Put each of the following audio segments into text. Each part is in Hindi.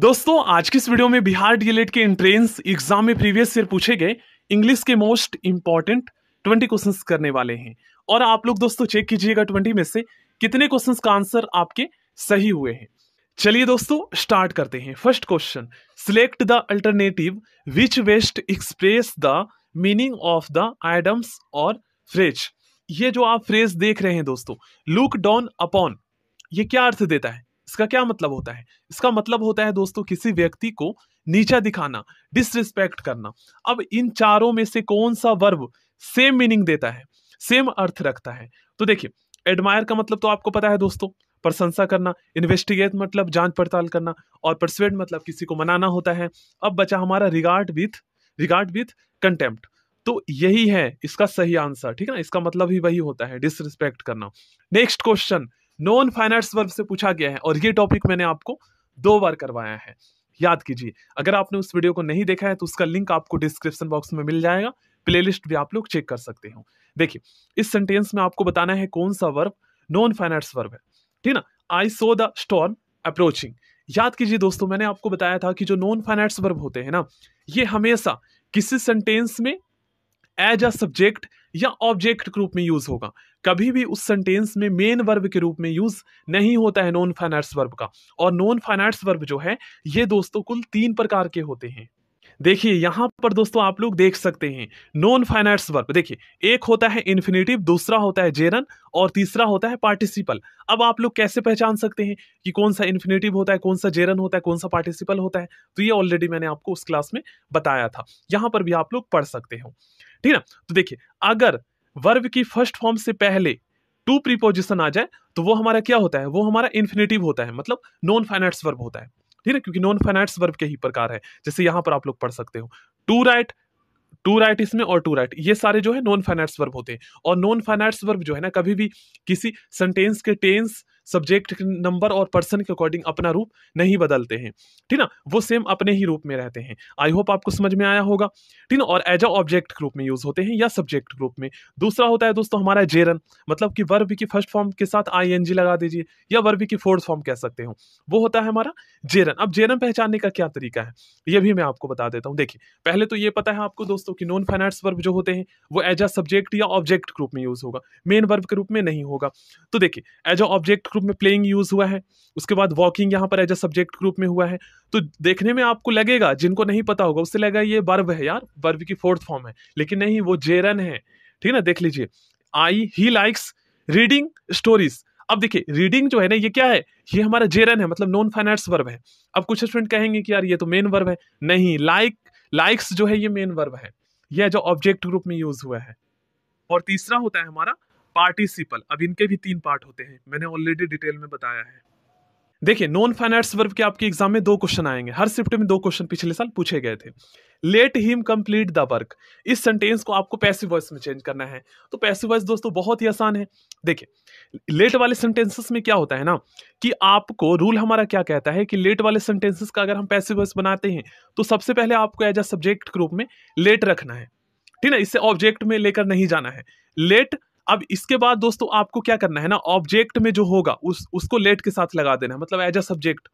दोस्तों आज की इस वीडियो में बिहार डीएलएड e के एंट्रेंस एग्जाम में प्रीवियस ईयर पूछे गए इंग्लिश के मोस्ट इंपॉर्टेंट ट्वेंटी क्वेश्चन करने वाले हैं और आप लोग दोस्तों चेक कीजिएगा ट्वेंटी में से कितने क्वेश्चन का आंसर आपके सही हुए हैं चलिए दोस्तों स्टार्ट करते हैं first question select the alternative which best express the meaning of the idioms और फ्रेज ये जो आप फ्रेज देख रहे हैं दोस्तों लुक डाउन अपॉन ये क्या अर्थ देता है इसका क्या मतलब होता है इसका मतलब होता है दोस्तों किसी व्यक्ति को नीचा दिखाना डिसरिस्पेक्ट करना अब इन चारों में से कौन सा वर्ब सेम मीनिंग देता है सेम अर्थ रखता है तो देखिए एडमायर का मतलब तो आपको पता है दोस्तों प्रशंसा करना इन्वेस्टिगेट मतलब जांच पड़ताल करना और परसुएट मतलब किसी को मनाना होता है अब बचा हमारा regard with regard with contempt तो यही है इसका सही आंसर ठीक है ना इसका मतलब ही वही होता है डिसरिस्पेक्ट करना next question non finites verb से पूछा गया है और ये टॉपिक मैंने आपको दो बार करवाया है याद कीजिए अगर आपने उस वीडियो को नहीं देखा है तो उसका लिंक आपको डिस्क्रिप्शन बॉक्स में मिल जाएगा प्लेलिस्ट भी आप लोग चेक कर सकते हो देखिए इस सेंटेंस में आपको बताना है कौन सा वर्ब नॉन फाइनाइट्स वर्ब है ठीक ना I saw the storm approaching याद कीजिए दोस्तों मैंने आपको बताया था कि जो नॉन फाइनाइट्स वर्ब होते हैं ना ये हमेशा किसी सेंटेंस में एज अ सब्जेक्ट या ऑब्जेक्ट के रूप में यूज होगा कभी भी उस सेंटेंस में मेन वर्ब के रूप में यूज नहीं होता है नॉन फाइनेंस वर्ब का और नॉन फाइनेंस वर्ब जो है ये दोस्तों कुल तीन प्रकार के होते हैं देखिए यहां पर दोस्तों आप लोग देख सकते हैं नॉन फाइनेंस वर्ब देखिए एक होता है इन्फिनेटिव दूसरा होता है जेरन और तीसरा होता है पार्टिसिपल अब आप लोग कैसे पहचान सकते हैं कि कौन सा इन्फिनेटिव होता है कौन सा जेरन होता है कौन सा पार्टिसिपल होता है तो ये ऑलरेडी मैंने आपको उस क्लास में बताया था यहाँ पर भी आप लोग पढ़ सकते हो ठीक ना तो देखिए अगर वर्ब की फर्स्ट फॉर्म से पहले टू प्रीपोजिशन आ जाए तो वो हमारा क्या होता है वो हमारा इन्फिनेटिव होता है मतलब नॉन फाइनाइट्स वर्ब होता है ठीक है क्योंकि नॉन फाइनाइट्स वर्ब के ही प्रकार है जैसे यहाँ पर आप लोग पढ़ सकते हो टू राइट टू राइट इसमें और टू राइट ये सारे जो है नॉन फाइनाइट्स वर्ब होते हैं और नॉन फाइनाइट्स वर्ब जो है ना कभी भी किसी सेंटेंस के टेंस सब्जेक्ट नंबर और पर्सन के अकॉर्डिंग अपना रूप नहीं बदलते हैं ठीक ना वो सेम अपने ही रूप में रहते हैं आई होप आपको समझ में आया होगा ठीक ना और एज अ ऑब्जेक्ट ग्रुप में यूज होते हैं या सब्जेक्ट ग्रुप में दूसरा होता है दोस्तों हमारा जेरन मतलब कि वर्ब की फर्स्ट फॉर्म के साथ आई लगा दीजिए या वर्ब की फोर्थ फॉर्म कह सकते हो वो होता है हमारा जेरन अब जेरन पहचानने का क्या तरीका है ये भी मैं आपको बता देता हूँ देखिए पहले तो ये पता है आपको दोस्तों की नॉन फाइनेंस वर्ब जो होते हैं वो एज अ सब्जेक्ट या ऑब्जेक्ट ग्रुप में यूज होगा मेन वर्ब के रूप में नहीं होगा तो देखिए एज अ ऑब्जेक्ट ग्रुप में प्लेइंग यूज हुआ है उसके बाद वॉकिंग यहाँ पर एज अ सब्जेक्ट ग्रुप में हुआ है तो देखने में आपको लगेगा जिनको नहीं पता होगा उससे लगेगा ये बर्व है यार बर्व की फोर्थ फॉर्म है लेकिन नहीं वो जेरन है ठीक है ना देख लीजिए I he likes reading stories अब देखिए रीडिंग जो है ना ये क्या है ये हमारा जेरन है मतलब नॉन फाइनेंस वर्ब है अब कुछ स्टूडेंट कहेंगे कि यार ये तो मेन वर्ब है नहीं लाइक like, लाइक्स जो है ये मेन वर्ब है यह जो ऑब्जेक्ट ग्रुप में यूज हुआ है और तीसरा होता है हमारा पार्टिसिपल अब इनके भी तीन पार्ट होते हैं मैंने ऑलरेडी डिटेल में बताया है देखिए नॉन फाइनेंस वर्ब के आपके एग्जाम में दो क्वेश्चन आएंगे हर शिफ्ट में दो क्वेश्चन पिछले साल पूछे गए थे let him complete the work इस सेंटेंस को आपको पैसिव वॉइस में चेंज करना है तो पैसिव वॉइस दोस्तों बहुत ही आसान है देखिए लेट वाले सेंटेंसेस में क्या होता है ना कि आपको रूल हमारा क्या कहता है कि लेट वाले सेंटेंसेस का अगर हम पैसिव वॉइस बनाते हैं तो सबसे पहले आपको एज अ सब्जेक्ट ग्रुप में लेट रखना है ठीक है इससे ऑब्जेक्ट में लेकर नहीं जाना है लेट अब इसके बाद दोस्तों आपको क्या करना है ना ऑब्जेक्ट में जो होगा उस उसको लेट के साथ लगा देना है मतलब एज अ सब्जेक्ट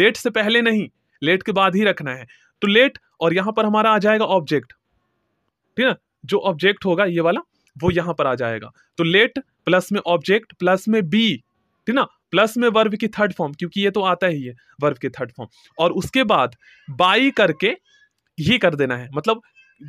लेट से पहले नहीं लेट के बाद ही रखना है तो लेट और यहां पर हमारा आ जाएगा ऑब्जेक्ट ठीक है ना जो ऑब्जेक्ट होगा ये वाला वो यहां पर आ जाएगा तो लेट प्लस में ऑब्जेक्ट प्लस में बी ठीक ना प्लस में वर्ब की थर्ड फॉर्म क्योंकि ये तो आता ही है वर्ब के थर्ड फॉर्म और उसके बाद बाई करके ये कर देना है मतलब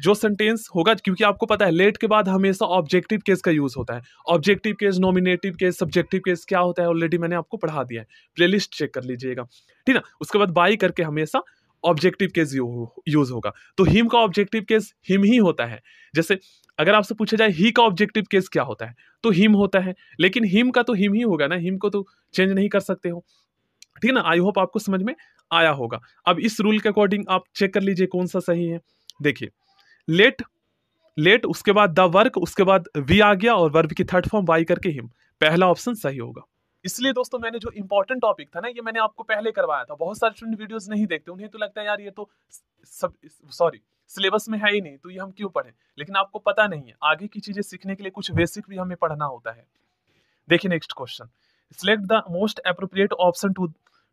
जो सेंटेंस होगा क्योंकि आपको पता है लेट के बाद हमेशा ऑब्जेक्टिव केस का यूज़ होता है objective case nominative case subjective case क्या होता है ऑलरेडी मैंने आपको पढ़ा दिया है प्लेलिस्ट चेक कर लीजिएगा ठीक ना उसके बाद बाई करके हमेशा ऑब्जेक्टिव केस यूज होगा तो हिम का ऑब्जेक्टिव केस हिम ही होता है जैसे अगर आपसे पूछा जाए ही का ऑब्जेक्टिव केस क्या होता है तो हिम होता है लेकिन हिम का तो हिम ही होगा ना हिम को तो चेंज नहीं कर सकते हो ठीक है ना आई होप आपको समझ में आया होगा अब इस रूल के अकॉर्डिंग आप चेक कर लीजिए कौन सा सही है देखिए लेट लेट उसके बाद द वर्क उसके बाद वी आ गया और वर्ब की थर्ड फॉर्म वाई करके हिम पहला ऑप्शन सही होगा इसलिए दोस्तों मैंने जो इंपॉर्टेंट टॉपिक था ना ये मैंने आपको पहले करवाया था बहुत सारे स्टूडेंट वीडियोस नहीं देखते उन्हें तो लगता है यार ये तो सब सॉरी सिलेबस में है ही नहीं तो ये हम क्यों पढ़े लेकिन आपको पता नहीं है आगे की चीजें सीखने के लिए कुछ बेसिक भी हमें पढ़ना होता है देखिए next question select the most appropriate option to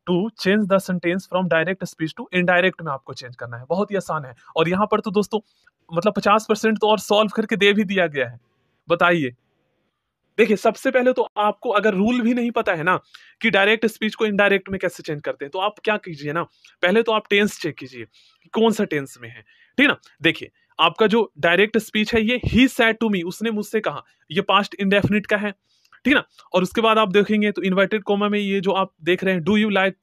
to change the sentence from direct speech to indirect में आपको चेंज करना है बहुत ही आसान है और यहाँ पर तो दोस्तों मतलब पचास परसेंट तो और सॉल्व करके दे भी दिया गया है बताइए देखिए सबसे पहले तो आपको अगर रूल भी नहीं पता है ना कि डायरेक्ट स्पीच को इनडायरेक्ट में कैसे चेंज करते हैं तो आप क्या कीजिए ना पहले तो आप टेंस चेक कीजिए कौन सा टेंस में है ठीक ना देखिए आपका जो डायरेक्ट स्पीच है ये ही सैड टू मी उसने मुझसे कहा ये पास्ट इनडेफिनिट का है ठीक ना और उसके बाद आप देखेंगे तो इन्वर्टेड कोमा में ये जो आप देख रहे हैं do you like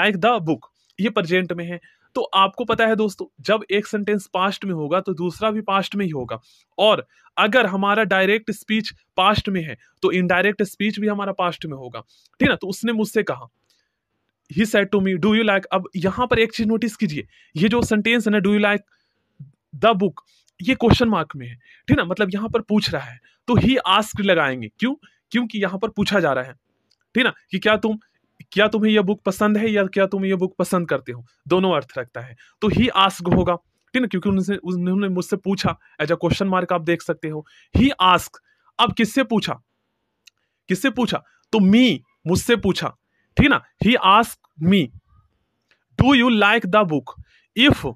like the book ये प्रजेंट में है तो आपको पता है दोस्तों जब एक सेंटेंस पास्ट में होगा तो दूसरा भी पास्ट में ही होगा और अगर हमारा डायरेक्ट स्पीच पास्ट में है तो इनडायरेक्ट स्पीच भी हमारा पास्ट में होगा ठीक ना तो उसने मुझसे कहा he said to me do you like अब यहां पर एक चीज नोटिस कीजिए ये जो सेंटेंस है ना do you like the book ये क्वेश्चन मार्क में है ठीक ना मतलब यहां पर पूछ रहा है तो ही आस्क लगाएंगे क्यों क्योंकि यहां पर पूछा जा रहा है ठीक ना कि क्या तुम क्या तुम्हें यह बुक पसंद है या क्या तुम यह बुक पसंद करते हो दोनों अर्थ रखता है तो ही आस्क होगा ठीक ना क्योंकि उनसे उन्होंने मुझसे पूछा एज अ क्वेश्चन मार्क आप देख सकते हो ही आस्क अब किससे पूछा किससे पूछा तो मी मुझसे पूछा ठीक ना he asked me do you like the book if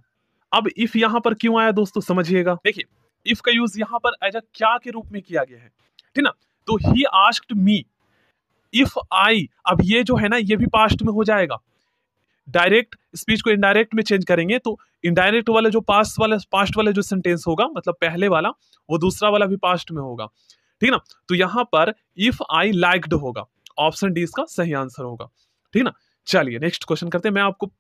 अब इफ यहां पर क्यों आया दोस्तों समझिएगा देखिए इफ का यूज यहां पर एज अ क्या के रूप में किया गया है ठीक ना तो he asked me if I अब ये जो है ना ये भी पास्ट में हो जाएगा डायरेक्ट स्पीच को इनडायरेक्ट में चेंज करेंगे तो इनडायरेक्ट वाले जो पास्ट वाले पास्ट वाले जो सेंटेंस होगा मतलब पहले वाला वो दूसरा वाला भी पास्ट में होगा ठीक ना तो यहां पर इफ आई लाइक्ड होगा ऑप्शन डी इसका सही आंसर होगा ठीक ना चलिए नेक्स्ट क्वेश्चन करते हैं मैं आपको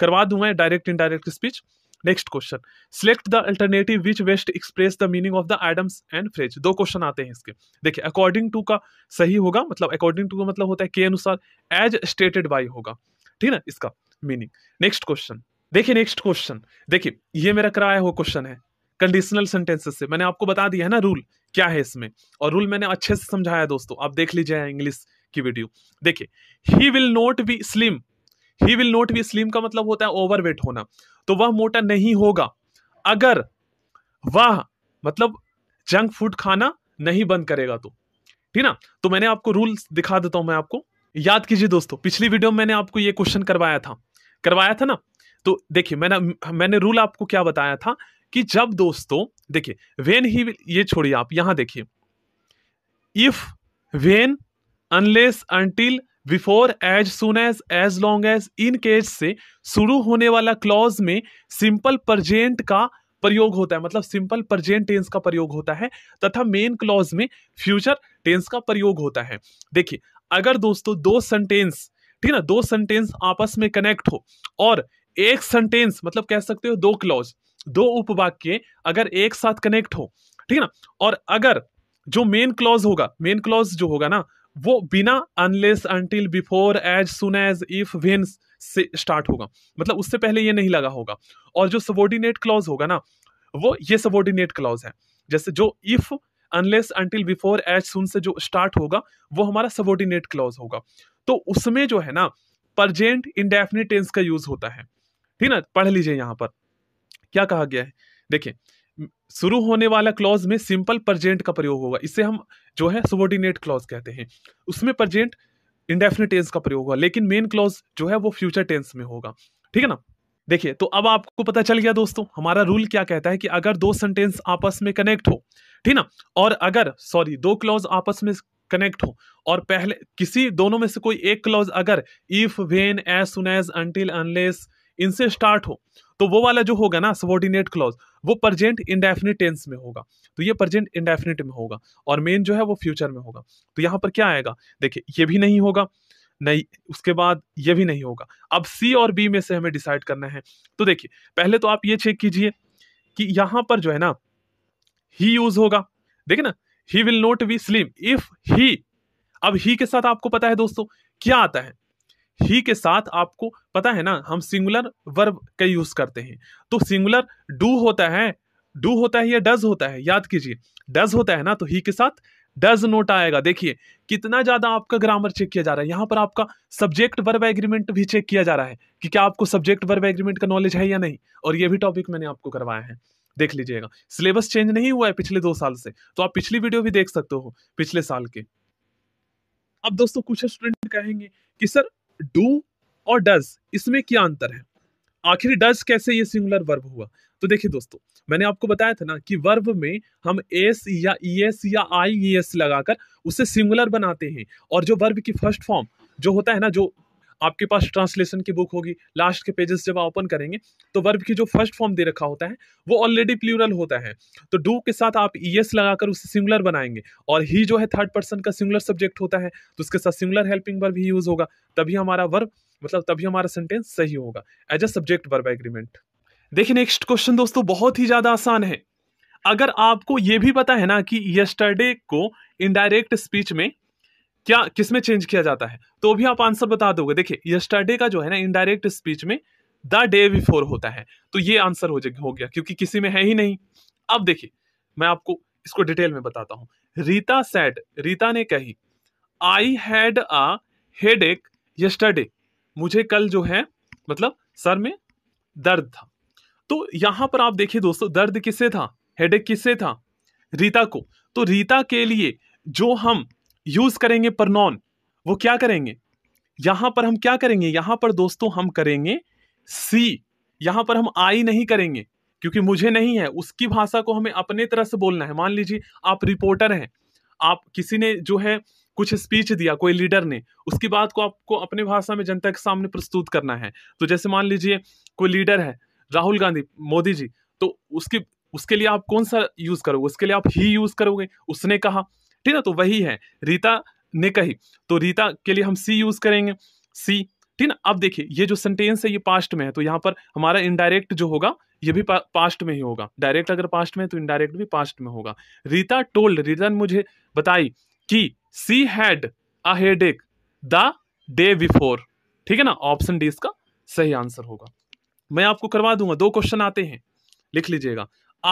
करवा दूंगा direct indirect speech next question select the alternative which best express the meaning of the idioms and phrase दो क्वेश्चन आते हैं इसके देखिए अकॉर्डिंग टू का सही होगा मतलब अकॉर्डिंग टू का मतलब होता है के अनुसार एज स्टेटेड बाई होगा ठीक है इसका मीनिंग नेक्स्ट क्वेश्चन देखिए नेक्स्ट क्वेश्चन देखिए ये मेरा कराया हुआ क्वेश्चन है कंडीशनल सेंटेंसेस से मैंने आपको बता दिया है ना रूल क्या है इसमें और रूल मैंने अच्छे से समझाया दोस्तों आप देख लीजिए इंग्लिश की वीडियो देखिए he will not be slim he will not be slim का मतलब होता है ओवरवेट होना तो वह मोटा नहीं होगा अगर वह मतलब जंक फूड खाना नहीं बंद करेगा तो ठीक ना तो मैंने आपको रूल दिखा देता हूं मैं आपको याद कीजिए दोस्तों पिछली वीडियो में मैंने आपको ये क्वेश्चन करवाया था करवाया था ना तो देखिए मैंने मैंने रूल आपको क्या बताया था कि जब दोस्तों देखिए वेन ही ये छोड़िए आप यहां देखिए if when unless until before as soon as as long as in case से शुरू होने वाला क्लॉज में सिंपल प्रजेंट का प्रयोग होता है मतलब सिंपल प्रजेंट टेंस का प्रयोग होता है तथा मेन क्लॉज में फ्यूचर टेंस का प्रयोग होता है देखिए अगर दोस्तों दो सेंटेंस ठीक है ना दो सेंटेंस आपस में कनेक्ट हो और एक सेंटेंस मतलब कह सकते हो दो क्लॉज दो उपवाक्य अगर एक साथ कनेक्ट हो ठीक है ना और अगर जो मेन क्लॉज होगा मेन क्लॉज जो होगा ना वो बिना unless until before as soon as if when से स्टार्ट होगा मतलब उससे पहले ये नहीं लगा होगा और जो सबोर्डिनेट क्लॉज होगा ना वो ये सबोर्डिनेट क्लॉज है जैसे जो if unless until before as soon से जो स्टार्ट होगा वो हमारा सबोर्डिनेट क्लॉज होगा तो उसमें जो है ना परजेंट इनडेफिनेट टेंस का यूज होता है ठीक ना पढ़ लीजिए यहाँ पर क्या कहा गया है देखिए शुरू होने वाला क्लॉज में सिंपल प्रजेंट का प्रयोग होगा इसे हम जो है सुबोर्डिनेट क्लॉज कहते हैं उसमें प्रजेंट इंडेफिनेट टेंस का प्रयोग होगा लेकिन मेन क्लॉज जो है वो फ्यूचर टेंस में होगा ठीक है ना देखिए तो अब आपको पता चल गया दोस्तों हमारा रूल क्या कहता है कि अगर दो सेंटेंस आपस में कनेक्ट हो ठीक ना और अगर सॉरी दो क्लॉज आपस में कनेक्ट हो और पहले किसी दोनों में से कोई एक क्लॉज अगर if when as soon as until unless इनसे स्टार्ट हो तो वो वाला जो होगा ना सबॉर्डिनेट क्लॉज वो प्रजेंट इंडेफिनिट टेंस में होगा तो ये प्रजेंट इंडेफिनिट में होगा और मेन जो है वो फ्यूचर में होगा तो यहाँ पर क्या आएगा देखिए ये भी नहीं होगा नहीं उसके बाद ये भी नहीं होगा अब सी और बी में से हमें डिसाइड करना है तो देखिए पहले तो आप ये चेक कीजिए कि यहाँ पर जो है ना ही यूज होगा देखिए ना he will not be slim if he अब ही के साथ आपको पता है दोस्तों क्या आता है ही के साथ आपको पता है ना हम सिंगुलर वर्ब का यूज करते हैं तो सिंगुलर डू होता है डू होता है या डज होता है याद कीजिए डज होता है ना तो ही के साथ डज नोट आएगा देखिए कितना ज्यादा आपका ग्रामर चेक किया जा रहा है यहाँ पर आपका सब्जेक्ट वर्ब एग्रीमेंट भी चेक किया जा रहा है कि क्या आपको सब्जेक्ट वर्ब एग्रीमेंट का नॉलेज है या नहीं और ये भी टॉपिक मैंने आपको करवाया है देख लीजिएगा सिलेबस चेंज नहीं हुआ है पिछले दो साल से तो आप पिछली वीडियो भी देख सकते हो पिछले साल के अब दोस्तों कुछ स्टूडेंट कहेंगे कि सर डू और डज इसमें क्या अंतर है आखिर डज कैसे ये सिंगुलर वर्ब हुआ तो देखिए दोस्तों मैंने आपको बताया था ना कि वर्ब में हम एस या ई एस या आई ई एस लगाकर उसे सिंगुलर बनाते हैं और जो वर्ब की फर्स्ट फॉर्म जो होता है ना जो आपके पास ट्रांसलेशन की बुक होगी लास्ट के पेजेस जब आप ओपन करेंगे तो वर्ब की जो फर्स्ट फॉर्म दे रखा होता है वो ऑलरेडी प्लूरल होता है तो डू के साथ आप ई एस लगाकर उसे सिंगुलर बनाएंगे और ही जो है थर्ड पर्सन का सिंगुलर सब्जेक्ट होता है तो उसके साथ सिंगुलर हेल्पिंग वर्ब ही यूज होगा तभी हमारा वर्ब मतलब तभी हमारा सेंटेंस सही होगा as a subject verb agreement देखिए नेक्स्ट क्वेश्चन दोस्तों बहुत ही ज़्यादा आसान है अगर आपको ये भी पता है ना कि यस्टरडे को इनडायरेक्ट स्पीच में क्या किस में चेंज किया जाता है तो भी आप आंसर बता दोगे देखिए यस्टरडे का जो है ना इनडायरेक्ट स्पीच में द डे बिफोर होता है तो ये आंसर हो, हो गया क्योंकि किसी में है ही नहीं अब देखिए मैं आपको इसको डिटेल में बताता हूं रीता सेड रीता ने कही I had a headache yesterday मुझे कल जो है मतलब सर में दर्द था तो यहां पर आप देखिए दोस्तों दर्द किससे था हेडेक किससे था रीता को तो रीता के लिए जो हम यूज करेंगे पर नॉन वो क्या करेंगे यहां पर हम क्या करेंगे यहां पर दोस्तों हम करेंगे सी यहां पर हम आई नहीं करेंगे क्योंकि मुझे नहीं है उसकी भाषा को हमें अपने तरह से बोलना है मान लीजिए आप रिपोर्टर हैं आप किसी ने जो है कुछ स्पीच दिया कोई लीडर ने उसकी बात को आपको अपने भाषा में जनता के सामने प्रस्तुत करना है तो जैसे मान लीजिए कोई लीडर है राहुल गांधी मोदी जी तो उसकी उसके लिए आप कौन सा यूज करोगे उसके लिए आप ही यूज करोगे उसने कहा ठीक ना तो वही है रीता ने कही तो रीता के लिए हम सी यूज करेंगे सी ठीक ना अब देखिए ये जो सेंटेंस है ये पास्ट में है तो यहाँ पर हमारा इनडायरेक्ट जो होगा ये भी पा, पास्ट में ही होगा डायरेक्ट अगर पास्ट में है तो इनडायरेक्ट भी पास्ट में होगा रीता टोल्ड रीता ने मुझे बताई कि she had a headache the day before ठीक है ना ऑप्शन डी इसका सही आंसर होगा मैं आपको करवा दूंगा दो क्वेश्चन आते हैं लिख लीजिएगा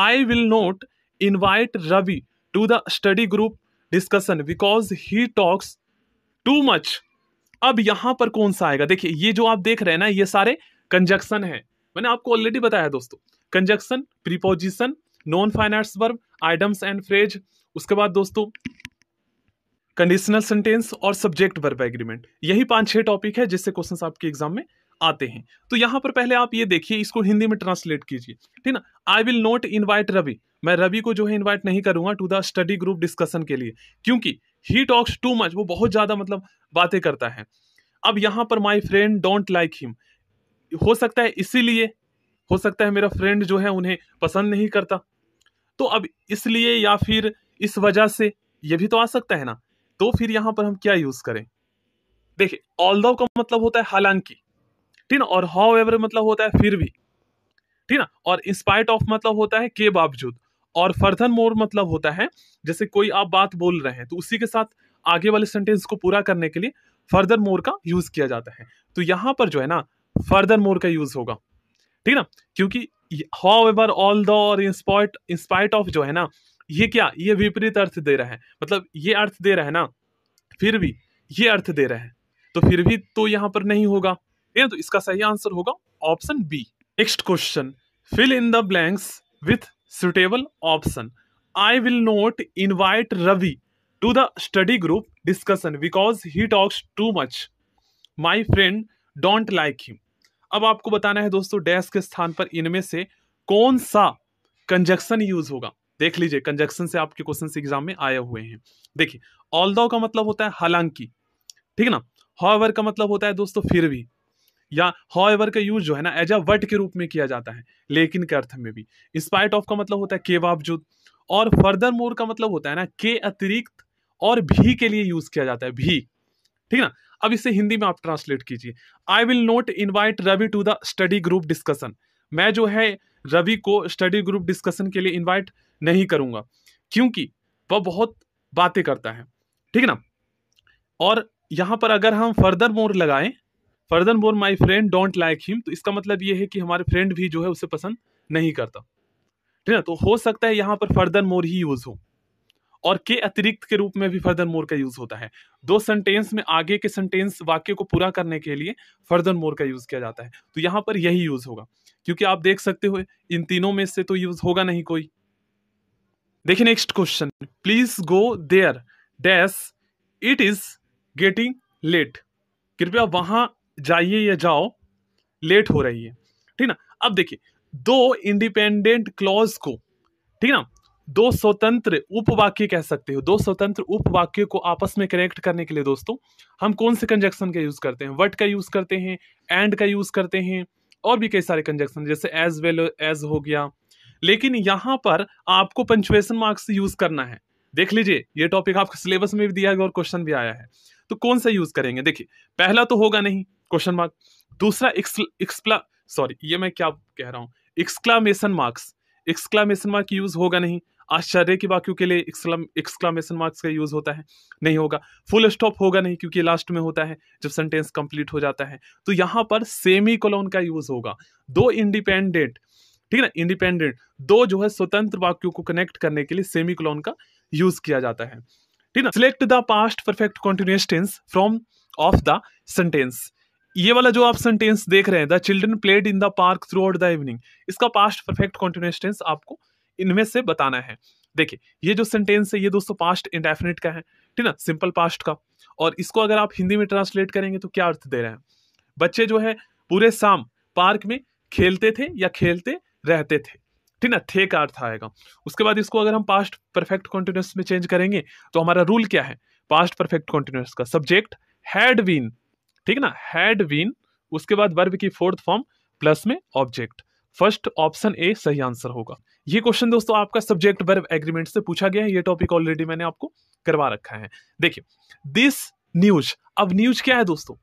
I will not invite Ravi to the study group discussion because he talks too much अब यहां पर कौन सा आएगा देखिए ये जो आप देख रहे हैं ना ये सारे कंजक्शन है मैंने आपको ऑलरेडी बताया दोस्तों conjunction preposition non finite verb items and phrase उसके बाद दोस्तों कंडीशनल सेंटेंस और सब्जेक्ट वर्ब एग्रीमेंट यही पांच छह टॉपिक है जिससे क्वेश्चन आपके एग्जाम में आते हैं तो यहाँ पर पहले आप ये देखिए इसको हिंदी में ट्रांसलेट कीजिए ठीक ना I will not invite Ravi मैं रवि को जो है इन्वाइट नहीं करूंगा to the study group discussion के लिए क्योंकि ही टॉक्स टू मच वो बहुत ज़्यादा मतलब बातें करता है अब यहाँ पर my friend don't like him हो सकता है इसीलिए हो सकता है मेरा फ्रेंड जो है उन्हें पसंद नहीं करता तो अब इसलिए या फिर इस वजह से ये भी तो आ सकता है ना तो फिर यहां पर हम क्या यूज़ करें देखिए ऑल का मतलब होता है हालांकि ठीक ना और हाउ एवर मतलब होता है फिर भी ठीक ना और इंस्पाइट ऑफ मतलब होता है के बावजूद और फर्थन मोर मतलब होता है जैसे कोई आप बात बोल रहे हैं तो उसी के साथ आगे वाले सेंटेंस को पूरा करने के लिए फर्दर मोर का यूज किया जाता है तो यहां पर जो है ना फर्दर मोर का यूज होगा ठीक ना क्योंकि हाउ एवर ऑल द और इंस्पाइट इंस्पाइट ऑफ जो है ना ये क्या ये विपरीत अर्थ दे रहा है मतलब ये अर्थ दे रहा है ना फिर भी ये अर्थ दे रहा है तो फिर भी तो यहाँ पर नहीं होगा ठीक है तो इसका सही आंसर होगा option B next question fill in the blanks with suitable option I will not invite Ravi to the study group discussion because he talks too much my friend don't like him अब आपको बताना है दोस्तों डैश के स्थान पर इनमें से कौन सा कंजक्शन यूज होगा देख लीजिए कंजक्शन से आपके क्वेश्चन एग्जाम में आए हुए हैं देखिए ऑल का मतलब होता है हालांकि ठीक है ना हॉवर का मतलब होता है दोस्तों फिर भी या हाउ एवर का यूज जो है ना एज अ वर्ड के रूप में किया जाता है लेकिन के अर्थ में भी स्पाइट ऑफ का मतलब होता है के बावजूद और फर्दर मोर का मतलब होता है ना के अतिरिक्त और भी के लिए यूज किया जाता है भी ठीक ना अब इसे हिंदी में आप ट्रांसलेट कीजिए I will not invite Ravi to the study group discussion मैं जो है रवि को स्टडी ग्रुप डिस्कशन के लिए इन्वाइट नहीं करूंगा क्योंकि वह बहुत बातें करता है ठीक ना और यहां पर अगर हम फर्दर मोर लगाएं furthermore my friend don't like him तो इसका मतलब ये है कि हमारे फ्रेंड भी जो है उसे पसंद नहीं करता ठीक है तो हो सकता है यहाँ पर फर्दर मोर ही यूज हो और के अतिरिक्त के रूप में भी फर्दर मोर का यूज होता है दो सेंटेंस में आगे के सेंटेंस वाक्य को पूरा करने के लिए फर्दर मोर का यूज किया जाता है तो यहाँ पर यही यूज होगा क्योंकि आप देख सकते हो इन तीनों में से तो यूज होगा नहीं कोई देखिए next question please go there dash it is getting late कृपया वहां जाइए या जाओ लेट हो रही है ठीक ना अब देखिए दो इंडिपेंडेंट क्लॉज को ठीक ना दो स्वतंत्र उपवाक्य कह सकते हो दो स्वतंत्र उपवाक्य को आपस में कनेक्ट करने के लिए दोस्तों हम कौन से कंजक्शन का यूज करते हैं वट का यूज करते हैं एंड का यूज करते हैं और भी कई सारे कंजक्शन जैसे एज वेल एज हो गया लेकिन यहां पर आपको पंचुएशन मार्क्स यूज करना है देख लीजिए ये टॉपिक आपके सिलेबस में भी दिया गया और क्वेश्चन भी आया है तो कौन सा यूज करेंगे देखिए पहला तो होगा नहीं क्वेश्चन मार्क दूसरा एक्सप्ला सॉरी ये मैं क्या कह रहा हूँ exclamation marks exclamation mark use होगा नहीं आश्चर्य के वाक्यों के लिए एक्सक्लामेशन मार्क्स का यूज होता है नहीं होगा फुल स्टॉप होगा नहीं क्योंकि लास्ट में होता है जब सेंटेंस कंप्लीट हो जाता है तो यहाँ पर सेमी कोलोन का यूज होगा दो इंडिपेंडेंट ठीक है ना इंडिपेंडेंट दो जो है स्वतंत्र वाक्यों को कनेक्ट करने के लिए सेमी कोलोन का यूज किया जाता है ठीक ना select the past perfect continuous tense from of the sentence ये वाला जो आप सेंटेंस देख रहे हैं the children played in the park throughout the evening इसका पास्ट परफेक्ट कॉन्टिन्यूस टेंस आपको इनमें से बताना है देखिए ये जो सेंटेंस है ये दोस्तों पास्ट इंडेफिनिट का है ठीक ना सिंपल पास्ट का और इसको अगर आप हिंदी में ट्रांसलेट करेंगे तो क्या अर्थ दे रहे हैं बच्चे जो है पूरे शाम पार्क में खेलते थे या खेलते रहते थे ठीक ना थे का अर्थ आएगा उसके बाद इसको अगर हम पास्ट परफेक्ट कॉन्टिन्यूस में चेंज करेंगे तो हमारा रूल क्या है पास्ट परफेक्ट कॉन्टिन्यूस का सब्जेक्ट हैड बीन ठीक है ना हैड बीन उसके बाद वर्ब की फोर्थ फॉर्म प्लस में ऑब्जेक्ट फर्स्ट ऑप्शन ए सही आंसर होगा ये क्वेश्चन दोस्तों आपका सब्जेक्ट वर्ब एग्रीमेंट से पूछा गया है ये टॉपिक ऑलरेडी मैंने आपको करवा रखा है देखिए दिस न्यूज अब न्यूज क्या है दोस्तों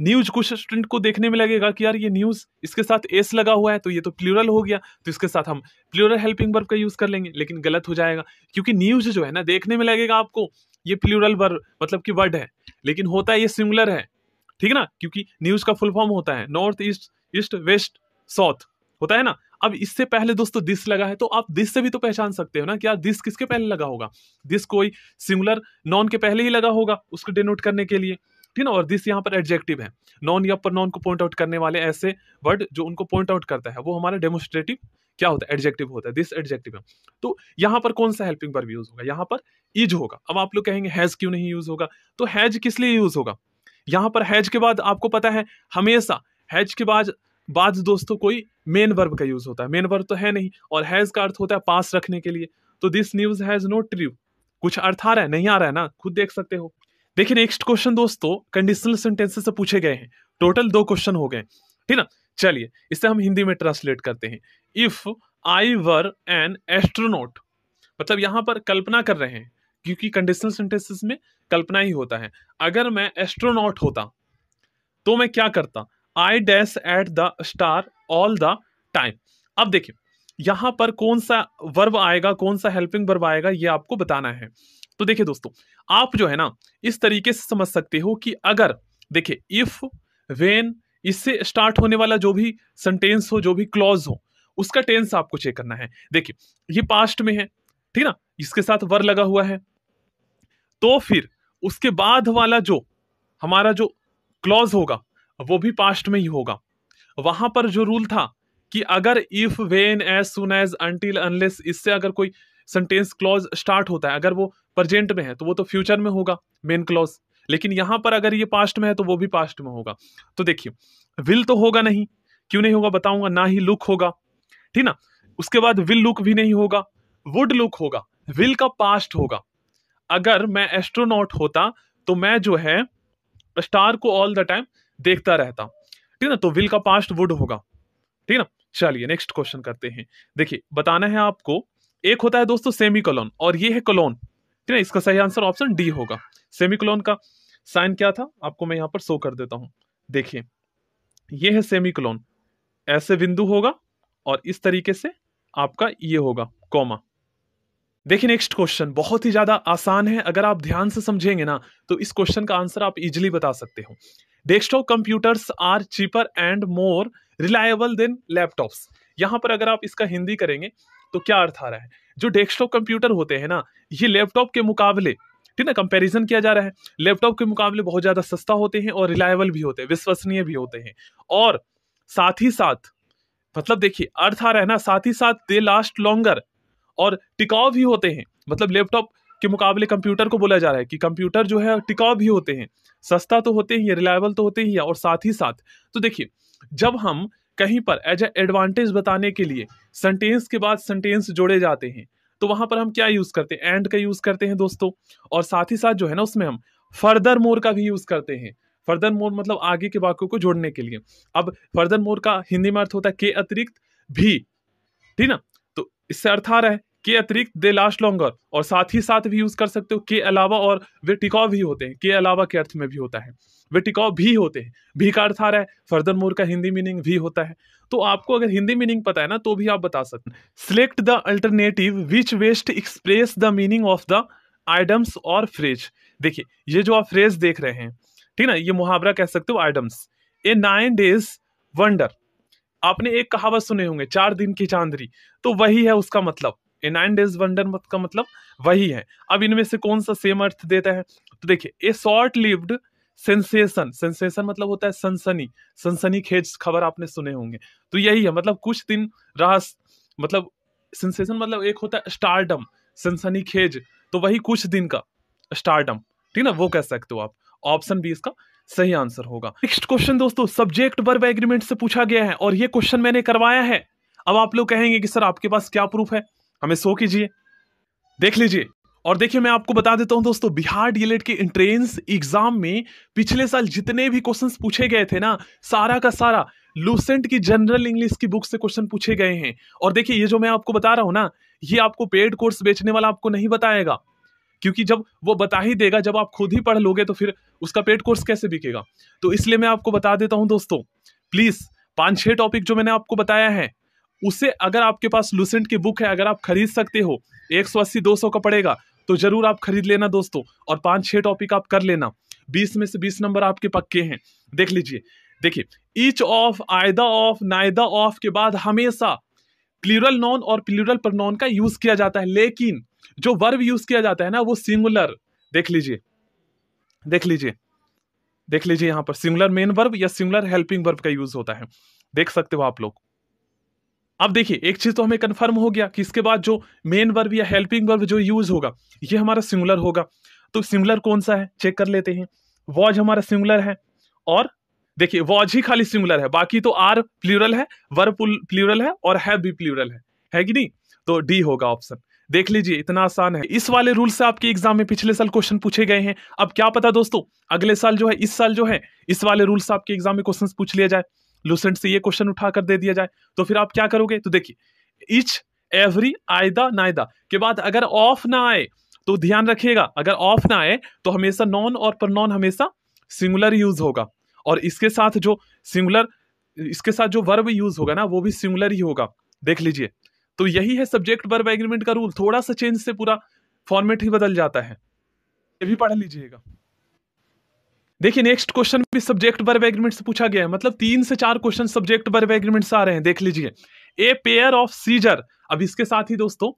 न्यूज कुछ स्टूडेंट को देखने में लगेगा कि यार ये न्यूज इसके साथ एस लगा हुआ है तो ये तो प्लूरल हो गया तो इसके साथ हम प्लूरल हेल्पिंग वर्ब का यूज कर लेंगे लेकिन गलत हो जाएगा क्योंकि न्यूज जो है ना देखने में लगेगा आपको ये प्लूरल वर्ब मतलब कि वर्ड है लेकिन होता है ये सिंगुलर है ठीक है ना क्योंकि न्यूज का फुल फॉर्म होता है north east east west south होता है ना अब इससे पहले दोस्तों दिस लगा है तो आप दिस से भी तो पहचान सकते हो ना कि यार दिस किसके पहले लगा होगा दिस कोई सिंगुलर नॉन के पहले ही लगा होगा उसको डिनोट करने के लिए ठीक ना और दिस यहाँ पर एडजेक्टिव है नॉन या पर नॉन को पॉइंट आउट करने वाले ऐसे वर्ड जो उनको पॉइंट आउट करता है वो हमारा डेमोस्ट्रेटिव क्या होता है एडजेक्टिव होता है दिस एडजेक्टिव है तो यहाँ पर कौन सा हेल्पिंग वर्ब यूज होगा यहाँ पर इज होगा अब आप लोग कहेंगे हैज क्यों नहीं यूज होगा तो हैज किस लिए यूज होगा यहां पर हैज के बाद आपको पता है हमेशा हैज के बाद बाद दोस्तों कोई मेन वर्ब का यूज होता है मेन वर्ब तो है नहीं और हैज का अर्थ होता है पास रखने के लिए तो this news has no true कुछ अर्थ आ रहा है नहीं आ रहा है ना खुद देख सकते हो देखिए नेक्स्ट क्वेश्चन दोस्तों कंडीशनल सेंटेंसेस से पूछे गए हैं टोटल दो क्वेश्चन हो गए ठीक ना चलिए इसे हम हिंदी में ट्रांसलेट करते हैं if I were an astronaut मतलब यहां पर कल्पना कर रहे हैं क्योंकि कंडीशनल सेंटेंसेस में कल्पना ही होता है अगर मैं एस्ट्रोनॉट होता तो मैं क्या करता I dash at the star all the time अब देखिए यहां पर कौन सा वर्ब आएगा कौन सा हेल्पिंग वर्ब आएगा ये आपको बताना है तो देखिए दोस्तों आप जो है ना इस तरीके से समझ सकते हो कि अगर देखिए इफ वेन इससे स्टार्ट होने वाला जो भी सेंटेंस हो जो भी क्लॉज हो उसका टेंस आपको चेक करना है देखिए ये पास्ट में है ठीक ना इसके साथ वर लगा हुआ है तो फिर उसके बाद वाला जो हमारा जो क्लॉज होगा वो भी पास्ट में ही होगा वहां पर जो रूल था कि अगर if when as soon as until unless इससे अगर कोई सेंटेंस क्लॉज स्टार्ट होता है अगर वो प्रजेंट में है तो वो तो फ्यूचर में होगा मेन क्लॉज लेकिन यहां पर अगर ये पास्ट में है तो वो भी पास्ट में होगा तो देखिए विल तो होगा नहीं क्यों नहीं होगा बताऊंगा ना ही लुक होगा ठीक ना उसके बाद विल लुक भी नहीं होगा वुड लुक होगा विल का पास्ट होगा अगर मैं एस्ट्रोनॉट होता तो मैं जो है स्टार को ऑल द टाइम देखता रहता ठीक ना तो विल का पास्ट वुड होगा ठीक ना चलिए नेक्स्ट क्वेश्चन करते हैं देखिए बताना है आपको एक होता है दोस्तों सेमी कलोन और ये है कलोन ठीक ना इसका सही आंसर ऑप्शन डी होगा सेमी कलोन का साइन क्या था आपको मैं यहाँ पर शो कर देता हूं देखिए ये है सेमी कलोन ऐसे बिंदु होगा और इस तरीके से आपका ये होगा कॉमा देखिए नेक्स्ट क्वेश्चन बहुत ही ज्यादा आसान है अगर आप ध्यान से समझेंगे ना तो इस क्वेश्चन का आंसर आप इजिली बता सकते हो desktop computers are cheaper and more reliable than laptops यहाँ पर अगर आप इसका हिंदी करेंगे तो क्या अर्थ आ रहा है जो डेस्कटॉप कंप्यूटर होते हैं ना ये लैपटॉप के मुकाबले ठीक ना कंपैरिजन किया जा रहा है लैपटॉप के मुकाबले बहुत ज़्यादा सस्ता होते हैं और रिलायबल भी होते हैं विश्वसनीय भी होते हैं और साथ ही साथ मतलब देखिए अर्थ आ रहा है ना साथ ही साथ दे लास्ट लॉन्गर और टिकाव भी होते हैं मतलब लैपटॉप के मुकाबले कंप्यूटर को बोला जा रहा है कि कंप्यूटर जो है टिकाव भी होते हैं सस्ता तो होते ही है रिलायबल तो होते ही है और साथ ही साथ तो देखिए जब हम कहीं पर एज ए एडवांटेज बताने के लिए सेंटेंस के बाद सेंटेंस जोड़े जाते हैं तो वहां पर हम क्या यूज़ करते हैं एंड का यूज़ करते हैं दोस्तों और साथ ही साथ जो है ना उसमें हम फर्दर मोर का भी यूज़ करते हैं फर्दर मोर मतलब आगे के वाक्यों को जोड़ने के लिए अब फर्दर मोर का हिंदी में अर्थ होता है के अतिरिक्त भी ठीक ना इससे अर्थ आ रहा है के अतिरिक्त दे लास्ट लॉन्गर और साथ ही साथ भी यूज कर सकते हो के अलावा और वे टिकाव भी होते हैं के अलावा के अर्थ में भी होता है वे टिकाव भी होते हैं भी का अर्थ आ रहा है फर्दर मोर का हिंदी मीनिंग भी होता है तो आपको अगर हिंदी मीनिंग पता है ना तो भी आप बता सकते हैं select the alternative which best express the meaning of the idioms और फ्रेज देखिए ये जो आप फ्रेज देख रहे हैं ठीक ना ये मुहावरा कह सकते हो idioms a nine days wonder आपने एक कहावत सुने होंगे चार दिन की चांदरी तो वही है उसका मतलब ए नाइन डेज वंडर मत का मतलब वही है अब इनमें से कौन सा सेम अर्थ देता है तो देखिए a short lived sensation sensation मतलब होता है सनसनी सनसनी खेज खबर आपने सुने होंगे तो यही है मतलब कुछ दिन रहस मतलब सेंसेशन मतलब एक होता है स्टारडम सनसनी खेज तो वही कुछ दिन का स्टारडम ठीक ना वो कह सकते हो आप ऑप्शन बी इसका सही आंसर होगा नेक्स्ट क्वेश्चन दोस्तों सब्जेक्ट वर्ब एग्रीमेंट से पूछा गया है और ये क्वेश्चन मैंने करवाया है अब आप लोग कहेंगे कि सर आपके पास क्या प्रूफ है हमें सो कीजिए देख लीजिए और देखिए मैं आपको बता देता हूं दोस्तों बिहार डीएलएड के एंट्रेंस एग्जाम में पिछले साल जितने भी क्वेश्चंस पूछे गए थे ना सारा का सारा लूसेंट की जनरल इंग्लिश की बुक से क्वेश्चन पूछे गए हैं और देखिए ये जो मैं आपको बता रहा हूं ना ये आपको पेड कोर्स बेचने वाला आपको नहीं बताएगा क्योंकि जब वो बता ही देगा जब आप खुद ही पढ़ लोगे तो फिर उसका पेड कोर्स कैसे बिकेगा तो इसलिए मैं आपको बता देता हूँ दोस्तों प्लीज़ पाँच छः टॉपिक जो मैंने आपको बताया है उसे अगर आपके पास लूसेंट की बुक है अगर आप खरीद सकते हो एक सौ अस्सी दो सौ का पड़ेगा तो ज़रूर आप खरीद लेना दोस्तों और पाँच छः टॉपिक आप कर लेना बीस में से बीस नंबर आपके पक्के हैं देख लीजिए देखिए each of either of neither of के बाद हमेशा प्लूरल नॉन और प्लूरल पर नॉन का यूज किया जाता है लेकिन जो वर्ब यूज किया जाता है ना वो सिंगुलर देख लीजिए देख लीजिए देख लीजिए यहां पर सिंगुलर मेन वर्ब या सिंगुलर हेल्पिंग वर्ब का यूज होता है देख सकते हो आप लोग अब देखिए एक चीज तो हमें कंफर्म हो गया कि इसके बाद जो मेन वर्ब या हेल्पिंग वर्ब जो यूज होगा ये हमारा सिंगुलर होगा तो सिंगुलर कौन सा है चेक कर लेते हैं वॉज हमारा सिंगुलर है और देखिए वॉज ही खाली सिंगुलर है बाकी तो आर प्लूरल है वर्ब प्लूरल है और है भी प्लूरल है है कि नहीं तो डी होगा ऑप्शन देख लीजिए इतना आसान है इस वाले रूल से आपके एग्जाम में पिछले साल क्वेश्चन पूछे गए हैं अब क्या पता दोस्तों अगले साल जो है इस साल जो है इस वाले रूल से आपके एग्जाम में क्वेश्चन पूछ लिया जाए लूसेंट से ये क्वेश्चन उठाकर दे दिया जाए तो फिर आप क्या करोगे तो देखिए इच एवरी आयदा नायदा के बाद अगर ऑफ ना आए तो ध्यान रखिएगा अगर ऑफ ना आए तो हमेशा नॉन और पर नॉन हमेशा सिंगुलर यूज होगा और इसके साथ जो सिंगुलर इसके साथ जो वर्ब यूज होगा ना वो भी सिंगुलर ही होगा देख लीजिए तो यही है सब्जेक्ट वर्ब एग्रीमेंट का रूल थोड़ा सा चेंज से पूरा फॉर्मेट ही बदल जाता है ये भी पढ़ लीजिएगा देखिए नेक्स्ट क्वेश्चन भी सब्जेक्ट वर्ब एग्रीमेंट से पूछा गया है मतलब तीन से चार क्वेश्चन सब्जेक्ट वर्ब एग्रीमेंट से आ रहे हैं देख लीजिए ए पेयर ऑफ सीजर अब इसके साथ ही दोस्तों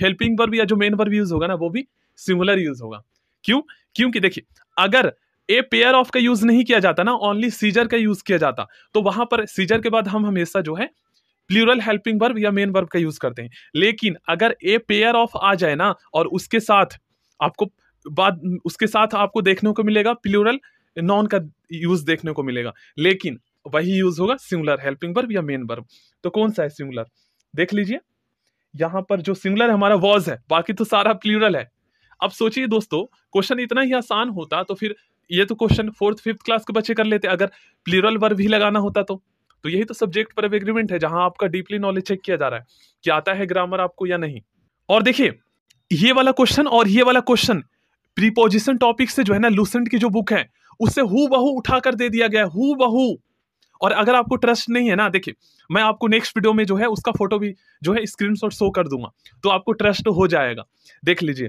हेल्पिंग वर्ब या जो मेन वर्ब यूज होगा ना वो भी सिमिलर यूज होगा क्यों क्योंकि देखिए अगर ए पेयर ऑफ का यूज नहीं किया जाता ना ओनली सीजर का यूज किया जाता तो वहां पर सीजर के बाद हम हमेशा जो है प्लूरल हेल्पिंग वर्ब या मेन वर्ब का यूज करते हैं लेकिन अगर ए पेयर ऑफ आ जाए ना और उसके साथ आपको बाद उसके साथ आपको देखने को मिलेगा प्लूरल नॉन का यूज देखने को मिलेगा लेकिन वही यूज होगा सिंगुलर हेल्पिंग वर्ब या मेन वर्ब तो कौन सा है सिंगुलर देख लीजिए यहां पर जो सिंगुलर हमारा वॉज है बाकी तो सारा प्लूरल है अब सोचिए दोस्तों क्वेश्चन इतना ही आसान होता तो फिर ये तो क्वेश्चन फोर्थ फिफ्थ क्लास के बच्चे कर लेते अगर प्लूरल वर्ब ही लगाना होता तो तो यही तो सब्जेक्ट पर एग्रीमेंट है जहां आपका डीपली नॉलेज चेक किया जा रहा है कि आता है ग्रामर आपको या नहीं और देखिए ये वाला क्वेश्चन और ये वाला क्वेश्चन प्रीपोजिशन टॉपिक से जो है ना लूसेंट की जो बुक है उससे हु बहू उठाकर दे दिया गया हु बहु और अगर आपको ट्रस्ट नहीं है ना देखिए मैं आपको नेक्स्ट वीडियो में जो है उसका फोटो भी जो है स्क्रीन शो कर दूंगा तो आपको ट्रस्ट हो जाएगा देख लीजिए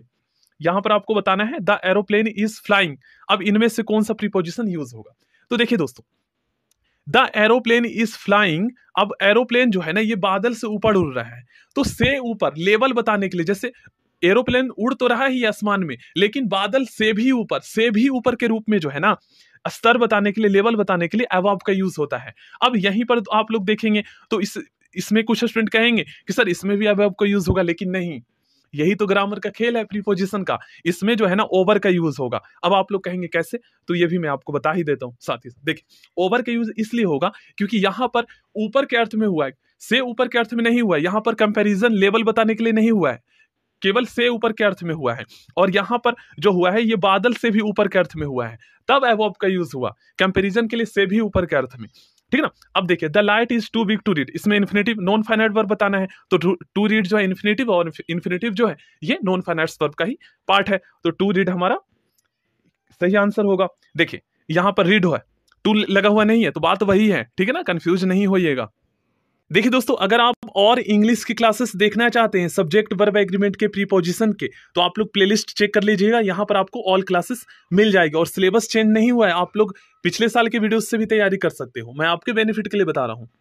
यहां पर आपको बताना है द एरोप्लेन इज फ्लाइंग अब इनमें से कौन सा प्रीपोजिशन यूज होगा तो देखिए दोस्तों द एरोप्लेन इज फ्लाइंग अब एरोप्लेन जो है ना ये बादल से ऊपर उड़ रहा है तो से ऊपर लेवल बताने के लिए जैसे एरोप्लेन उड़ तो रहा ही आसमान में लेकिन बादल से भी ऊपर से भी ऊपर के रूप में जो है ना स्तर बताने के लिए लेवल बताने के लिए अवाब का यूज होता है अब यहीं पर तो आप लोग देखेंगे तो इस इसमें कुछ स्टूडेंट कहेंगे कि सर इसमें भी अवैब का यूज होगा लेकिन नहीं यही तो ग्रामर का खेल है प्रीपोजिशन का इसमें जो है ना ओवर का यूज होगा अब आप लोग कहेंगे कैसे तो ये भी मैं आपको बता ही देता हूँ साथ ही देखिए ओवर का यूज इसलिए होगा क्योंकि यहाँ पर ऊपर के अर्थ में हुआ है से ऊपर के अर्थ में नहीं हुआ है यहाँ पर कंपेरिजन लेवल बताने के लिए नहीं हुआ है केवल से ऊपर के अर्थ में हुआ है और यहाँ पर जो हुआ है ये बादल से भी ऊपर के अर्थ में हुआ है तब एवॉब का यूज हुआ कंपेरिजन के लिए से भी ऊपर के अर्थ में ठीक है ना अब देखिए the light is too big to read इसमें इन्फिनेटिव नॉन फाइनाइट वर्ब बताना है तो टू रीड जो है इन्फिनेटिव और इन्फिनेटिव जो है ये नॉन फाइनाइट वर्ब का ही पार्ट है तो टू रीड हमारा सही आंसर होगा देखिए यहां पर रीड हो है टू लगा हुआ नहीं है तो बात वही है ठीक है ना कंफ्यूज नहीं होइएगा देखिए दोस्तों अगर आप और इंग्लिश की क्लासेस देखना चाहते हैं सब्जेक्ट वर्ब एग्रीमेंट के प्रीपोजिशन के तो आप लोग प्लेलिस्ट चेक कर लीजिएगा यहाँ पर आपको ऑल क्लासेस मिल जाएगी और सिलेबस चेंज नहीं हुआ है आप लोग पिछले साल के वीडियोस से भी तैयारी कर सकते हो मैं आपके बेनिफिट के लिए बता रहा हूँ